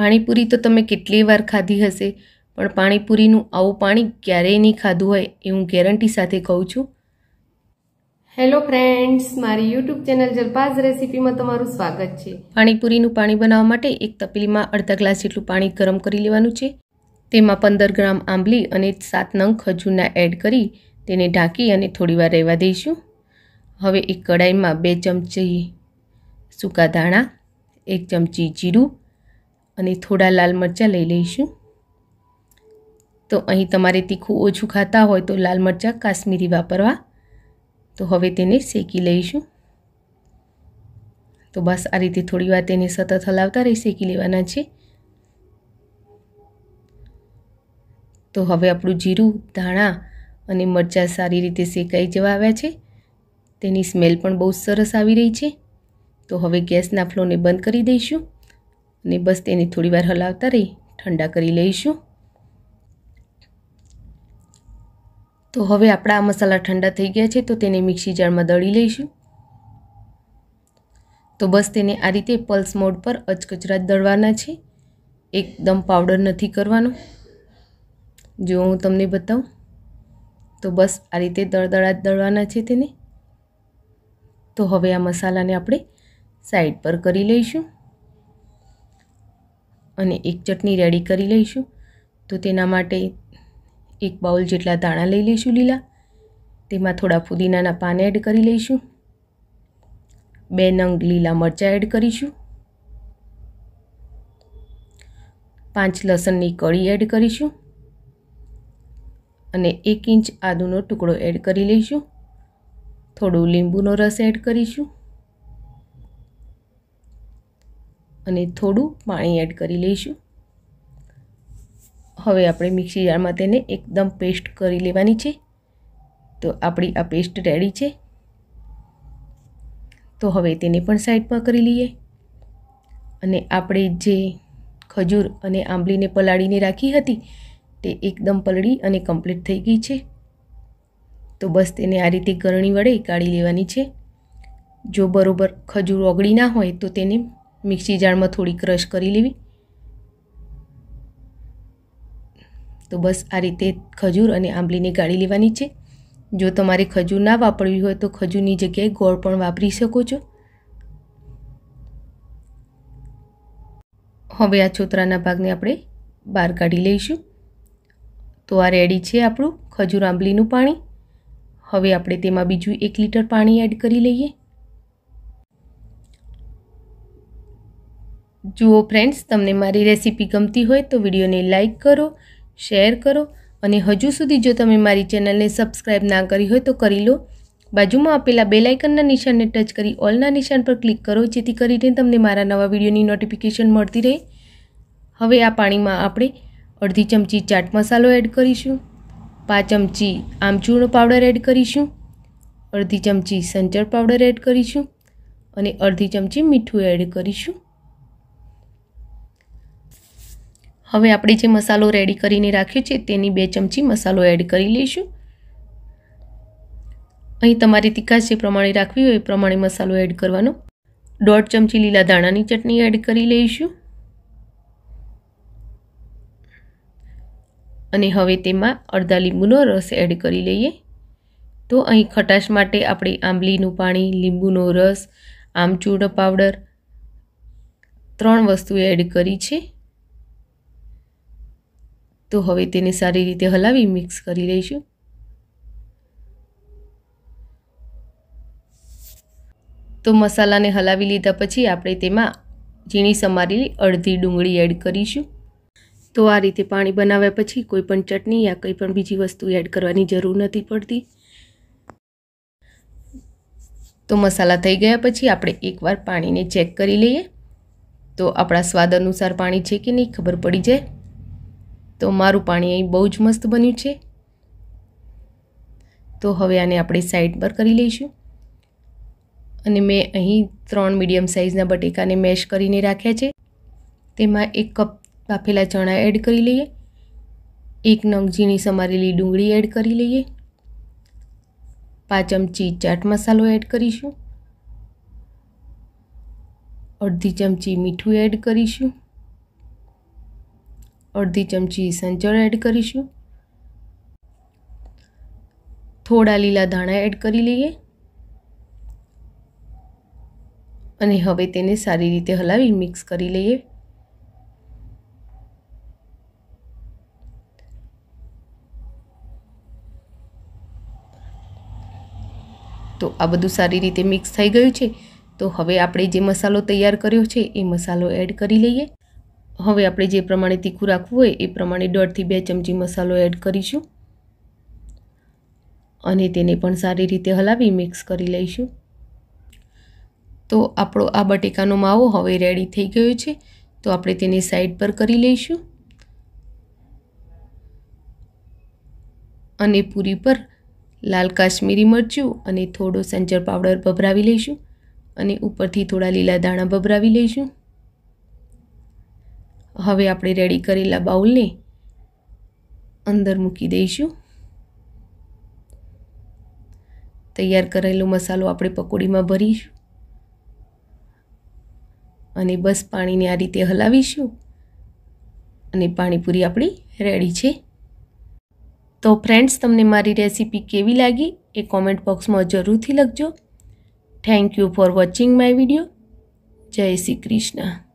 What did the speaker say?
પાણીપુરી તો તમે કેટલી વાર ખાધી હશે પણ પાણીપુરીનું આવું પાણી ક્યારેય નહીં ખાધું હોય એ હું ગેરંટી સાથે કહું છું હેલો ફ્રેન્ડ્સ મારી યુટ્યુબ ચેનલ જલપાઝ રેસીપીમાં તમારું સ્વાગત છે પાણીપુરીનું પાણી બનાવવા માટે એક તપેલીમાં અડધા ગ્લાસ જેટલું પાણી ગરમ કરી લેવાનું છે તેમાં પંદર ગ્રામ આંબલી અને સાત નંગ ખજૂરના એડ કરી તેને ઢાંકી અને થોડીવાર રહેવા દઈશું હવે એક કડાઈમાં બે ચમચી સૂકા દાણા એક ચમચી જીરું અને થોડા લાલ મરચાં લઈ લઈશું તો અહીં તમારે તીખું ઓછું ખાતા હોય તો લાલ મરચાં કાશ્મીરી વાપરવા તો હવે તેને શેકી લઈશું તો બસ આ રીતે થોડી વાર તેને સતત હલાવતા રહી શેકી લેવાના છે તો હવે આપણું જીરું ધાણા અને મરચાં સારી રીતે શેકાઈ જવા આવ્યા છે તેની સ્મેલ પણ બહુ સરસ આવી રહી છે તો હવે ગેસના ફ્લોને બંધ કરી દઈશું અને બસ તેને થોડી વાર હલાવતા રહી ઠંડા કરી લઈશું તો હવે આપણા આ મસાલા ઠંડા થઈ ગયા છે તો તેને મિક્સી જારમાં દળી લઈશું તો બસ તેને આ રીતે પલ્સ મોડ પર અચકચરા દળવાના છે એકદમ પાવડર નથી કરવાનો જો હું તમને બતાવું તો બસ આ રીતે દળદળાટ દળવાના છે તેને તો હવે આ મસાલાને આપણે સાઈડ પર કરી લઈશું અને એક ચટણી રેડી કરી લઈશું તો તેના માટે એક બાઉલ જેટલા દાણા લઈ લઈશું લીલા તેમાં થોડા ફુદીનાના પાન એડ કરી લઈશું બે નંગ લીલા મરચાં એડ કરીશું પાંચ લસણની કળી એડ કરીશું અને એક ઇંચ આદુનો ટુકડો એડ કરી લઈશું થોડું લીંબુનો રસ એડ કરીશું અને થોડું પાણી એડ કરી લઈશું હવે આપણે મિક્સી જારમાં તેને એકદમ પેસ્ટ કરી લેવાની છે તો આપણી આ પેસ્ટ રેડી છે તો હવે તેને પણ સાઈડમાં કરી લઈએ અને આપણે જે ખજૂર અને આંબલીને પલાળીને રાખી હતી તે એકદમ પલળી અને કમ્પ્લીટ થઈ ગઈ છે તો બસ તેને આ રીતે ગરણી વડે કાઢી લેવાની છે જો બરોબર ખજૂર ઓગળી ના હોય તો તેને મિક્સી જારમાં થોડી ક્રશ કરી લેવી તો બસ આ રીતે ખજૂર અને આંબલીને ગાળી લેવાની છે જો તમારે ખજૂર ના વાપરવી હોય તો ખજૂરની જગ્યાએ ગોળ પણ વાપરી શકો છો હવે આ છોતરાના ભાગને આપણે બહાર કાઢી લઈશું તો આ રેડી છે આપણું ખજૂર આંબલીનું પાણી હવે આપણે તેમાં બીજું એક લીટર પાણી એડ કરી લઈએ જુઓ ફ્રેન્ડ્સ તમને મારી રેસીપી ગમતી હોય તો વિડીયોને લાઇક કરો શેર કરો અને હજુ સુધી જો તમે મારી ચેનલને સબસ્ક્રાઈબ ના કરી હોય તો કરી લો બાજુમાં આપેલા બે લાઇકનના નિશાનને ટચ કરી ઓલના નિશાન પર ક્લિક કરો જેથી કરીને તમને મારા નવા વિડીયોની નોટિફિકેશન મળતી રહે હવે આ પાણીમાં આપણે અડધી ચમચી ચાટ મસાલો એડ કરીશું પાંચ ચમચી આમચૂર્ણ પાવડર એડ કરીશું અડધી ચમચી સંચર પાવડર એડ કરીશું અને અડધી ચમચી મીઠું એડ કરીશું હવે આપણે જે મસાલો રેડી કરીને રાખ્યો છે તેની બે ચમચી મસાલો એડ કરી લઈશું અહીં તમારે તીખાશ જે પ્રમાણે રાખવી હોય એ પ્રમાણે મસાલો એડ કરવાનો દોઢ ચમચી લીલા દાણાની ચટણી એડ કરી લઈશું અને હવે તેમાં અડધા લીંબુનો રસ એડ કરી લઈએ તો અહીં ખટાશ માટે આપણે આંબલીનું પાણી લીંબુનો રસ આમચૂર્ણ પાવડર ત્રણ વસ્તુ એડ કરી છે તો હવે તેને સારી રીતે હલાવી મિક્સ કરી લઈશું તો મસાલાને હલાવી લીધા પછી આપણે તેમાં ઝીણી સમારેલી અડધી ડુંગળી એડ કરીશું તો આ રીતે પાણી બનાવ્યા પછી કોઈપણ ચટણી યા કંઈ પણ બીજી વસ્તુ એડ કરવાની જરૂર નથી પડતી તો મસાલા થઈ ગયા પછી આપણે એકવાર પાણીને ચેક કરી લઈએ તો આપણા સ્વાદ અનુસાર પાણી છે કે નહીં ખબર પડી જાય તો મારું પાણી અહીં બહુ જ મસ્ત બન્યું છે તો હવે આને આપણે સાઈડ પર કરી લઈશું અને મેં અહીં ત્રણ મીડિયમ સાઇઝના બટેકાને મેશ કરીને રાખ્યા છે તેમાં એક કપ બાફેલા ચણા એડ કરી લઈએ એક નંગ ઝીણી સમારેલી ડુંગળી એડ કરી લઈએ પાંચ ચમચી ચાટ મસાલો એડ કરીશું અડધી ચમચી મીઠું એડ કરીશું અડધી ચમચી સંચળ એડ કરીશું થોડા લીલા ધાણા એડ કરી લઈએ અને હવે તેને સારી રીતે હલાવી મિક્સ કરી લઈએ તો આ બધું સારી રીતે મિક્સ થઈ ગયું છે તો હવે આપણે જે મસાલો તૈયાર કર્યો છે એ મસાલો એડ કરી લઈએ હવે આપણે જે પ્રમાણે તીખું રાખવું હોય એ પ્રમાણે દોઢથી બે ચમચી મસાલો એડ કરીશું અને તેને પણ સારી રીતે હલાવી મિક્સ કરી લઈશું તો આપણો આ બટેકાનો માવો હવે રેડી થઈ ગયો છે તો આપણે તેને સાઈડ પર કરી લઈશું અને પૂરી પર લાલ કાશ્મીરી મરચું અને થોડો સંચર પાવડર ભભરાવી લઈશું અને ઉપરથી થોડા લીલા દાણા ભભરાવી લઈશું હવે આપણે રેડી કરેલા બાઉલને અંદર મૂકી દઈશું તૈયાર કરેલો મસાલો આપણે પકોડીમાં ભરીશું અને બસ પાણીને આ રીતે હલાવીશું અને પાણીપુરી આપણી રેડી છે તો ફ્રેન્ડ્સ તમને મારી રેસિપી કેવી લાગી એ કોમેન્ટ બોક્સમાં જરૂરથી લખજો thank you for watching my video Jai Shri Krishna